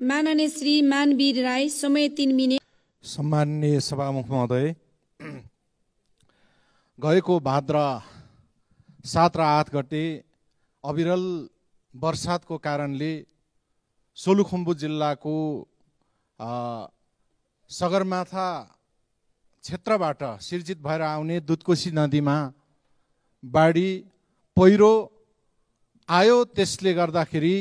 माननीय श्री मानवीर राई समय तिन मिनेट सम्माननीय सभामुख महोदय गएको भाद्र सात र आठ गते अविरल वर्षातको कारणले सोलुखुम्बु जिल्लाको सगरमाथा क्षेत्रबाट सिर्जित भएर आउने दुधकोशी नदीमा बाढी पहिरो आयो त्यसले गर्दाखेरि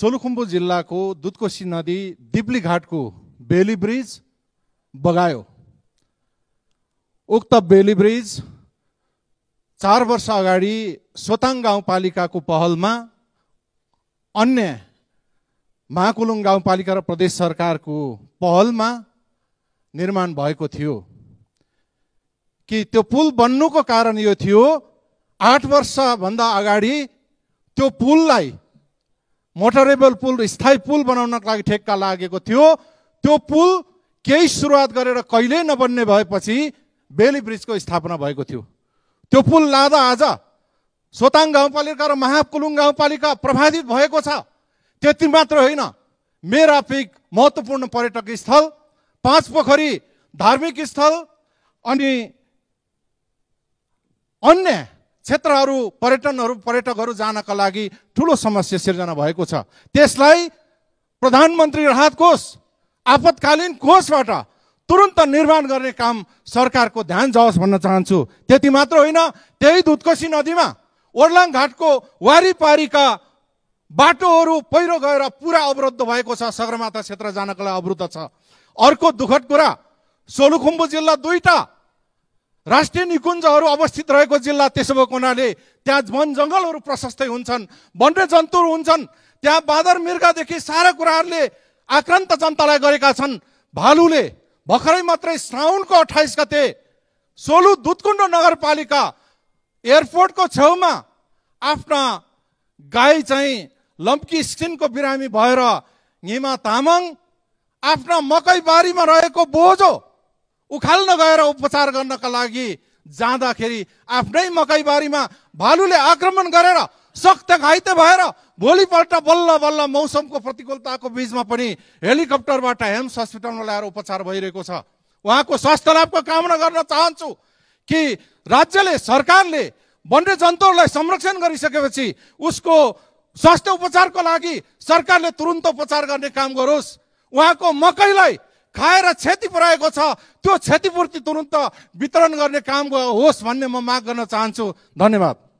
सोलुखुम्बु जिल्लाको दुधकोशी नदी दिप्लीघाटको बेली ब्रिज बगायो उक्त बेली ब्रिज चार वर्ष अगाडि सोताङ गाउँपालिकाको पहलमा अन्य महाकुलुङ गाउँपालिका र प्रदेश सरकारको पहलमा निर्माण भएको थियो कि त्यो पुल बन्नुको कारण यो थियो आठ वर्षभन्दा अगाडि त्यो पुललाई मोटरेबल पुल स्थायी पुल बनाउनको लागि ठेक्का लागेको थियो त्यो पुल केही सुरुवात गरेर कहिल्यै नबन्ने भएपछि बेली ब्रिजको स्थापना भएको थियो त्यो पुल लाँदा आज सोताङ गाउँपालिका र महाकुलुङ गाउँपालिका प्रभावित भएको छ त्यति मात्र होइन मेरा पिक महत्त्वपूर्ण पर्यटक स्थल पाँच पोखरी धार्मिक स्थल अनि अन्य क्षेत्रहरू पर्यटनहरू पर्यटकहरू जानका लागि ठुलो समस्या सिर्जना भएको छ त्यसलाई प्रधानमन्त्री राहत कोष आपतकालीन कोषबाट तुरन्त निर्माण गर्ने काम सरकारको ध्यान जाओस् भन्न चाहन्छु त्यति मात्र होइन त्यही दुधकोशी नदीमा ओर्लाङ घाटको वारिपारीका बाटोहरू पहिरो गएर पुरा अवरुद्ध भएको छ सगरमाथा क्षेत्र जानको लागि अवरुद्ध छ अर्को दुःखद कुरा सोलुखुम्बु जिल्ला दुईटा राष्ट्रिय निकुञ्जहरू अवस्थित रहेको जिल्ला त्यसो भएको हुनाले त्यहाँ वन जङ्गलहरू प्रशस्तै हुन्छन् वन्य जन्तुहरू हुन्छन् त्यहाँ बाँदर मृगदेखि सारा कुराहरूले आक्रान्त जनतालाई गरेका छन् भालुले भर्खरै मात्रै श्रावणको अठाइस गते सोलु दुधकुण्ड नगरपालिका एयरपोर्टको छेउमा आफ्ना गाई चाहिँ लम्की स्किनको बिरामी भएर निमा तामाङ आफ्ना मकै बारीमा रहेको बोझो उखाल्न गएर उपचार गर्नका लागि जाँदाखेरि आफ्नै मकैबारीमा भालुले आक्रमण गरेर सक्त घाइते भएर भोलिपल्ट बल्ल बल्ल मौसमको प्रतिकूलताको बिचमा पनि हेलिकप्टरबाट हेम्स हस्पिटलमा ल्याएर उपचार भइरहेको छ उहाँको स्वास्थ्य लाभको कामना गर्न चाहन्छु कि राज्यले सरकारले वन्य जन्तुहरूलाई संरक्षण गरिसकेपछि उसको स्वास्थ्य उपचारको लागि सरकारले तुरुन्त उपचार गर्ने काम गरोस् उहाँको मकैलाई खाएर क्षति पुऱ्याएको छ त्यो क्षतिपूर्ति तुरन्त वितरण गर्ने काम होस् भन्ने म माग गर्न चाहन्छु धन्यवाद